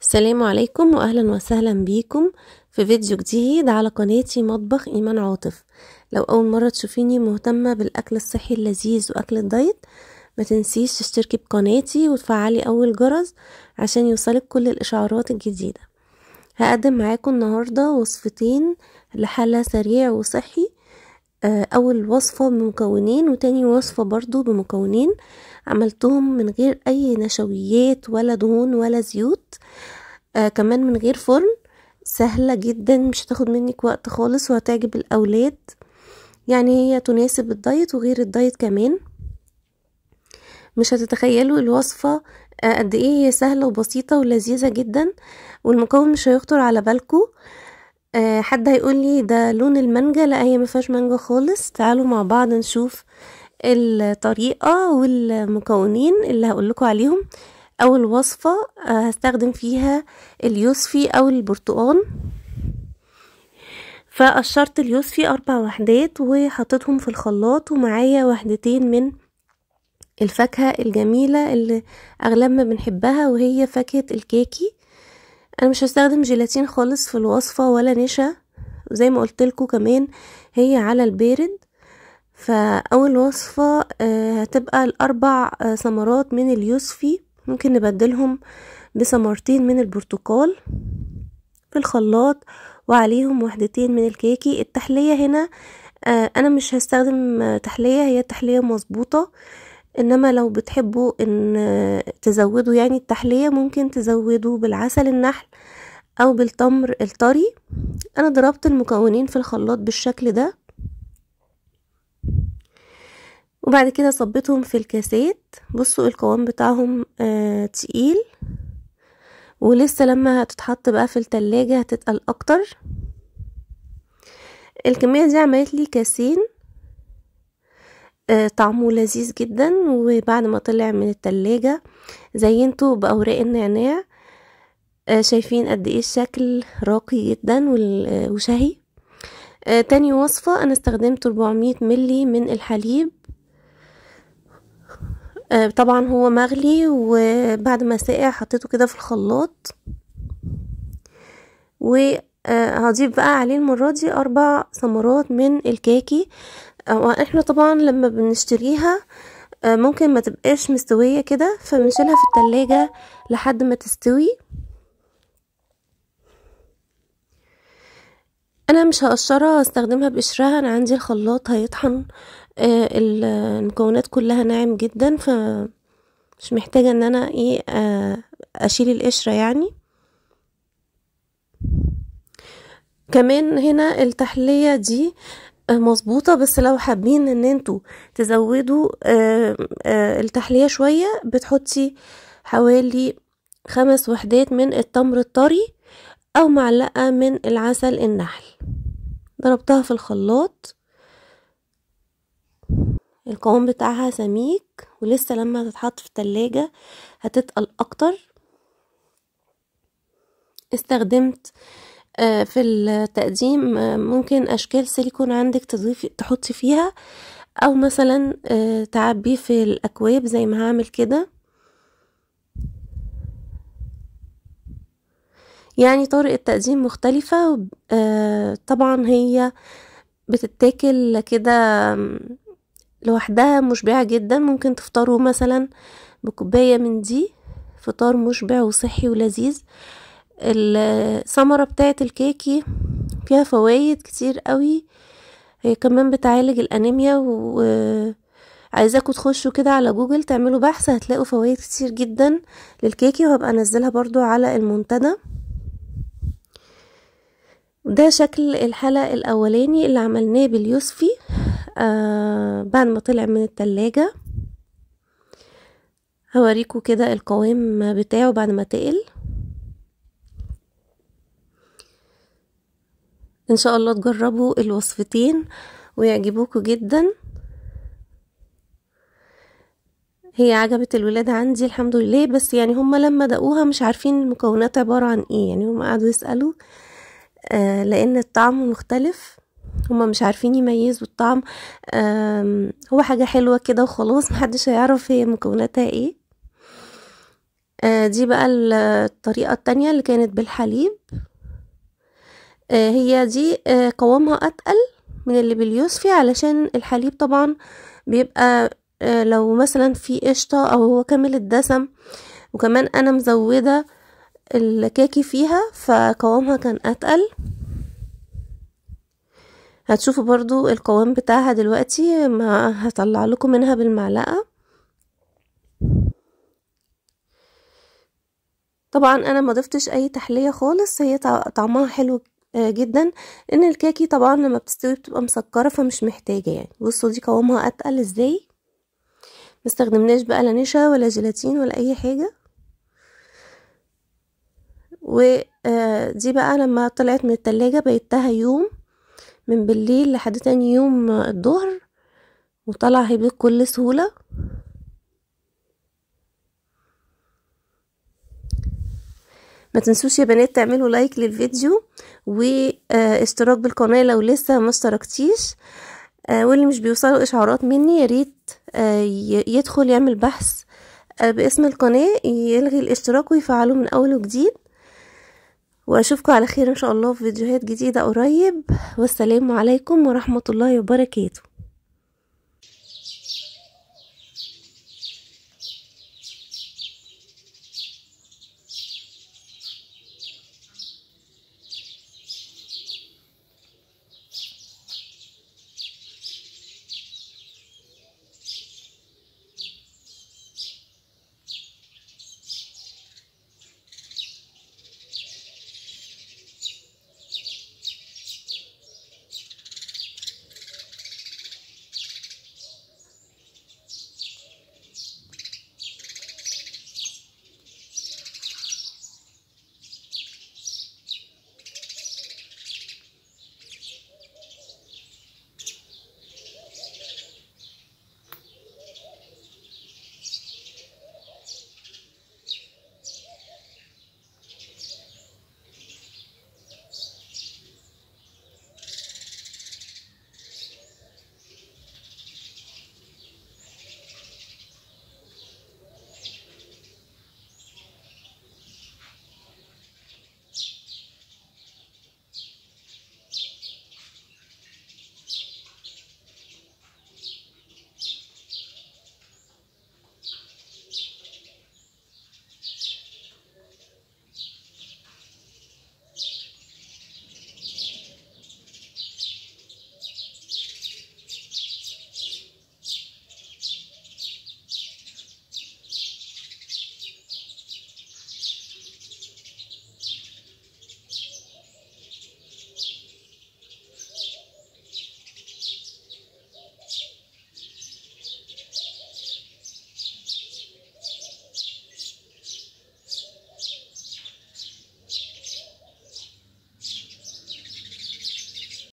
السلام عليكم واهلا وسهلا بيكم في فيديو جديد على قناتي مطبخ ايمان عاطف لو اول مره تشوفيني مهتمه بالاكل الصحي اللذيذ واكل الدايت ما تنسيش تشتركي بقناتي وتفعلي اول جرس عشان يوصلك كل الاشعارات الجديده هقدم معاكم النهارده وصفتين لحل سريع وصحي آه، اول وصفه بمكونين وتاني وصفه برضو بمكونين عملتهم من غير اي نشويات ولا دهون ولا زيوت آه كمان من غير فرن سهلة جدا مش هتاخد منك وقت خالص وهتعجب الأولاد يعني هي تناسب الدايت وغير الدايت كمان مش هتتخيلوا الوصفة آه، قد ايه هي سهلة وبسيطة ولذيذة جدا والمكون مش هيخطر على بالكم أه حد هيقول لي ده لون المانجا لا هي مفيهاش مانجا خالص تعالوا مع بعض نشوف الطريقة والمكونين اللي هقول لكم عليهم اول وصفة آه، هستخدم فيها اليوسفي او البرتقان فقشرت اليوسفي اربع وحدات وحطيتهم في الخلاط ومعايا وحدتين من الفاكهة الجميلة اللي اغلبنا بنحبها وهي فاكهة الكيكي انا مش هستخدم جيلاتين خالص في الوصفة ولا نشا وزي ما قلت لكم كمان هي على البارد فاول وصفة آه، هتبقى الاربع آه، ثمرات من اليوسفي ممكن نبدلهم بسمارتين من البرتقال في الخلاط وعليهم وحدتين من الكيكي التحلية هنا آه، انا مش هستخدم تحلية هي تحلية مظبوطة انما لو بتحبوا ان تزودوا يعني التحلية ممكن تزودوا بالعسل النحل او بالتمر الطري انا ضربت المكونين في الخلاط بالشكل ده وبعد كده صبيتهم في الكاسات بصوا القوام بتاعهم آه تقيل ولسه لما هتتحط بقى في التلاجة هتتقل اكتر الكمية دي عملت لي كاسين آه طعمه لذيذ جدا وبعد ما طلع من التلاجة زينته بأوراق النعناع آه شايفين قد ايه الشكل راقي جدا آه، وشهي آه تاني وصفة انا استخدمت 400 ملي من الحليب آه، طبعا هو مغلي وبعد ما ساقع حطيته كده في الخلاط وهضيف آه، بقى عليه المرة دي أربع ثمرات من الكاكي آه، احنا طبعا لما بنشتريها ممكن ما تبقاش مستوية كده فبنشيلها في التلاجة لحد ما تستوي انا مش هقشرها هستخدمها بقشرها انا عندي الخلاط هيطحن آه، المكونات كلها ناعم جدا ف مش محتاجة ان انا ايه آه، اشيل القشرة يعني كمان هنا التحلية دي آه، مظبوطة بس لو حابين ان انتوا تزودوا التحلية شوية بتحطي حوالي خمس وحدات من التمر الطري او معلقة من العسل النحل ضربتها في الخلاط القوام بتاعها سميك ولسه لما تتحط في التلاجة هتتقل اكتر استخدمت آه، في التقديم آه، ممكن اشكال سيليكون عندك تضيفي تحطي فيها او مثلا آه، تعبيه في الاكواب زي ما هعمل كده يعني طرق التقديم مختلفة طبعا هي بتتاكل كده لوحدها مشبعة جدا ممكن تفطروا مثلا بكوباية من دي فطار مشبع وصحي ولذيذ الثمرة بتاعة الكيكي فيها فوايد كتير قوي هي كمان بتعالج الانيميا و تخشوا كده على جوجل تعملوا بحث هتلاقوا فوائد كتير جدا للكيكي وهبقى انزلها برضو على المنتدى ده شكل الحلقة الاولاني اللي عملناه باليوسفي آه، بعد ما طلع من التلاجة هوريكو كده القوام بتاعه بعد ما تقل ان شاء الله تجربوا الوصفتين ويعجبوكوا جدا هي عجبت الولاد عندي الحمد لله بس يعني هما لما دقوها مش عارفين المكونات عبارة عن ايه يعني هما قعدوا يسألوا آه لان الطعم مختلف هما مش عارفين يميزوا الطعم هو حاجة حلوة كده وخلاص محدش هيعرف هي مكوناتها ايه آه، دي بقى الطريقة التانية اللي كانت بالحليب آه، هي دي آه، قوامها أتقل من اللي باليوسفي علشان الحليب طبعا بيبقى لو مثلا في قشطة أو هو كامل الدسم وكمان أنا مزودة الكاكي فيها فقوامها كان أتقل هتشوفوا برضو القوام بتاعها دلوقتي ما هطلع لكم منها بالمعلقة طبعا انا ما ضفتش اي تحلية خالص هي طعمها حلو آه، جدا ان الكاكي طبعا لما بتستوي بتبقى مسكرة فمش محتاجة يعني بصوا دي قوامها اتقل ازاي مستخدمناش بقى لا نشا ولا جيلاتين ولا اي حاجة ودي آه، بقى لما طلعت من التلاجة بيتها يوم من بالليل لحد تاني يوم الظهر وطلع هيبقى بكل سهولة ما تنسوش يا بنات تعملوا لايك للفيديو واشتراك آه، بالقناة لو لسه ما اشتركتيش آه، واللي مش بيوصلوا اشعارات مني ياريت آه، يدخل يعمل بحث باسم القناة يلغي الاشتراك ويفعله من اول وجديد واشوفكم على خير ان شاء الله في فيديوهات جديده قريب والسلام عليكم ورحمه الله وبركاته